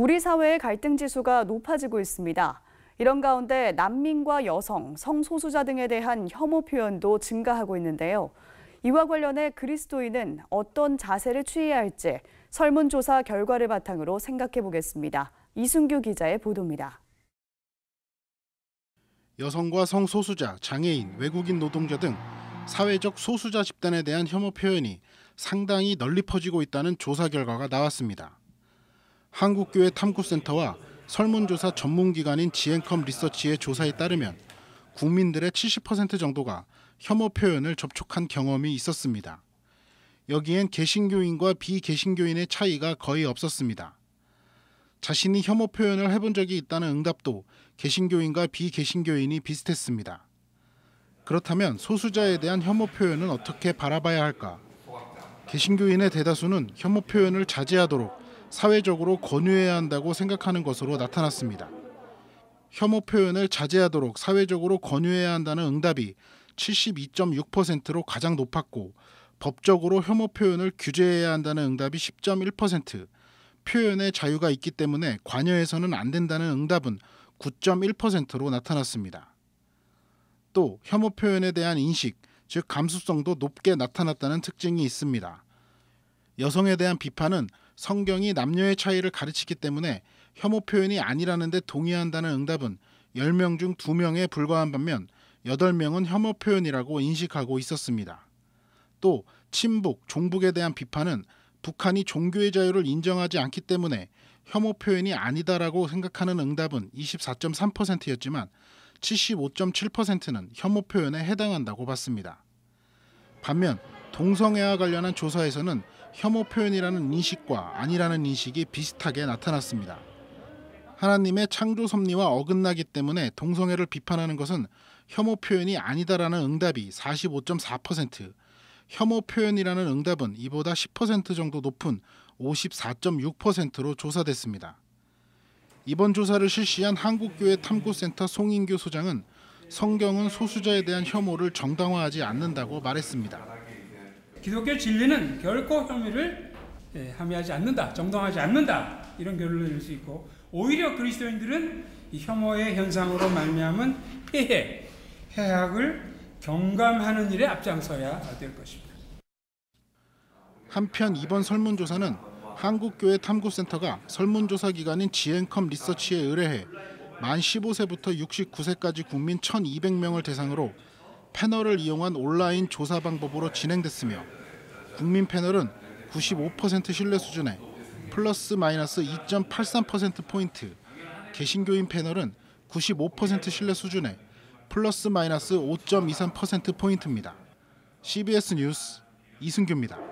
우리 사회의 갈등 지수가 높아지고 있습니다. 이런 가운데 난민과 여성, 성소수자 등에 대한 혐오 표현도 증가하고 있는데요. 이와 관련해 그리스도인은 어떤 자세를 취해야 할지 설문조사 결과를 바탕으로 생각해 보겠습니다. 이순규 기자의 보도입니다. 여성과 성소수자, 장애인, 외국인 노동자 등 사회적 소수자 집단에 대한 혐오 표현이 상당히 널리 퍼지고 있다는 조사 결과가 나왔습니다. 한국교회 탐구센터와 설문조사 전문기관인 지앤컴 리서치의 조사에 따르면 국민들의 70% 정도가 혐오 표현을 접촉한 경험이 있었습니다. 여기엔 개신교인과 비개신교인의 차이가 거의 없었습니다. 자신이 혐오 표현을 해본 적이 있다는 응답도 개신교인과 비개신교인이 비슷했습니다. 그렇다면 소수자에 대한 혐오 표현은 어떻게 바라봐야 할까? 개신교인의 대다수는 혐오 표현을 자제하도록 사회적으로 권유해야 한다고 생각하는 것으로 나타났습니다. 혐오 표현을 자제하도록 사회적으로 권유해야 한다는 응답이 72.6%로 가장 높았고 법적으로 혐오 표현을 규제해야 한다는 응답이 10.1%, 표현의 자유가 있기 때문에 관여해서는 안 된다는 응답은 9.1%로 나타났습니다. 또 혐오 표현에 대한 인식, 즉 감수성도 높게 나타났다는 특징이 있습니다. 여성에 대한 비판은 성경이 남녀의 차이를 가르치기 때문에 혐오 표현이 아니라는데 동의한다는 응답은 10명 중 2명에 불과한 반면 8명은 혐오 표현이라고 인식하고 있었습니다. 또 친북, 종북에 대한 비판은 북한이 종교의 자유를 인정하지 않기 때문에 혐오 표현이 아니다라고 생각하는 응답은 24.3%였지만 75.7%는 혐오 표현에 해당한다고 봤습니다. 반면 동성애와 관련한 조사에서는 혐오 표현이라는 인식과 아니라는 인식이 비슷하게 나타났습니다. 하나님의 창조 섭리와 어긋나기 때문에 동성애를 비판하는 것은 혐오 표현이 아니다라는 응답이 45.4%, 혐오 표현이라는 응답은 이보다 10% 정도 높은 54.6%로 조사됐습니다. 이번 조사를 실시한 한국교회 탐구센터 송인규 소장은 성경은 소수자에 대한 혐오를 정당화하지 않는다고 말했습니다. 기독교 진리는 결코 혐의를 예, 함의하지 않는다, 정당하지 않는다 이런 결론을 내릴 수 있고 오히려 그리스도인들은 혐오의 현상으로 말미암은 폐해해학을 경감하는 일에 앞장서야 될 것입니다. 한편 이번 설문조사는 한국교회 탐구센터가 설문조사 기관인 지앤컴 리서치에 의뢰해 만 15세부터 69세까지 국민 1,200명을 대상으로 패널을 이용한 온라인 조사 방법으로 진행됐으며 국민 패널은 95% 신뢰 수준에 플러스 마이너스 2.83%포인트, 개신교인 패널은 95% 신뢰 수준에 플러스 마이너스 5.23%포인트입니다. CBS 뉴스 이승규입니다.